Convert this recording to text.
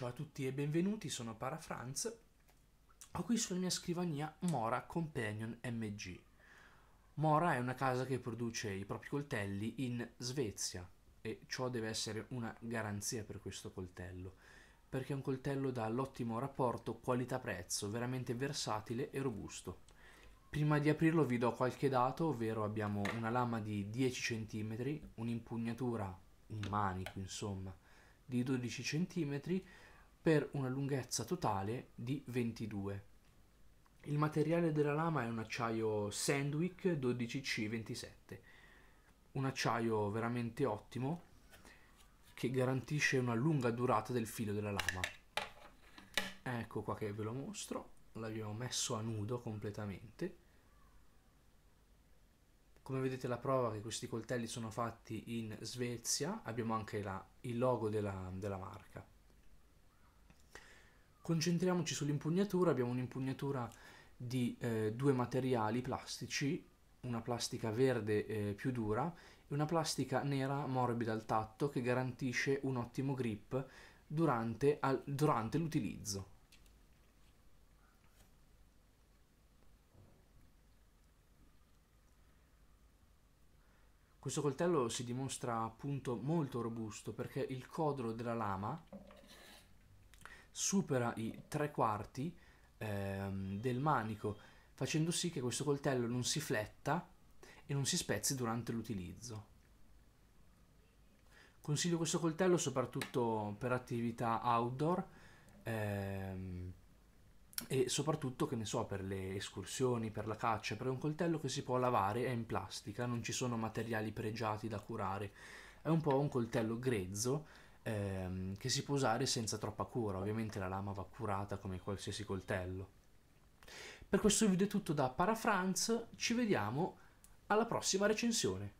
Ciao a tutti e benvenuti, sono Parafranz. Ho qui sulla mia scrivania Mora Companion MG. Mora è una casa che produce i propri coltelli in Svezia e ciò deve essere una garanzia per questo coltello, perché è un coltello dall'ottimo rapporto qualità-prezzo, veramente versatile e robusto. Prima di aprirlo vi do qualche dato, ovvero abbiamo una lama di 10 cm, un'impugnatura, un manico insomma, di 12 cm, per una lunghezza totale di 22. Il materiale della lama è un acciaio Sandwich 12C27, un acciaio veramente ottimo che garantisce una lunga durata del filo della lama. Ecco qua che ve lo mostro, l'abbiamo messo a nudo completamente. Come vedete la prova che questi coltelli sono fatti in Svezia, abbiamo anche la, il logo della, della marca. Concentriamoci sull'impugnatura, abbiamo un'impugnatura di eh, due materiali plastici, una plastica verde eh, più dura e una plastica nera morbida al tatto che garantisce un ottimo grip durante, al, durante l'utilizzo. Questo coltello si dimostra appunto molto robusto perché il codro della lama supera i tre quarti ehm, del manico, facendo sì che questo coltello non si fletta e non si spezzi durante l'utilizzo. Consiglio questo coltello soprattutto per attività outdoor ehm, e soprattutto, che ne so, per le escursioni, per la caccia, perché è un coltello che si può lavare, è in plastica, non ci sono materiali pregiati da curare. È un po' un coltello grezzo ehm, che si può usare senza troppa cura, ovviamente la lama va curata come qualsiasi coltello. Per questo video è tutto da Parafranz, ci vediamo alla prossima recensione.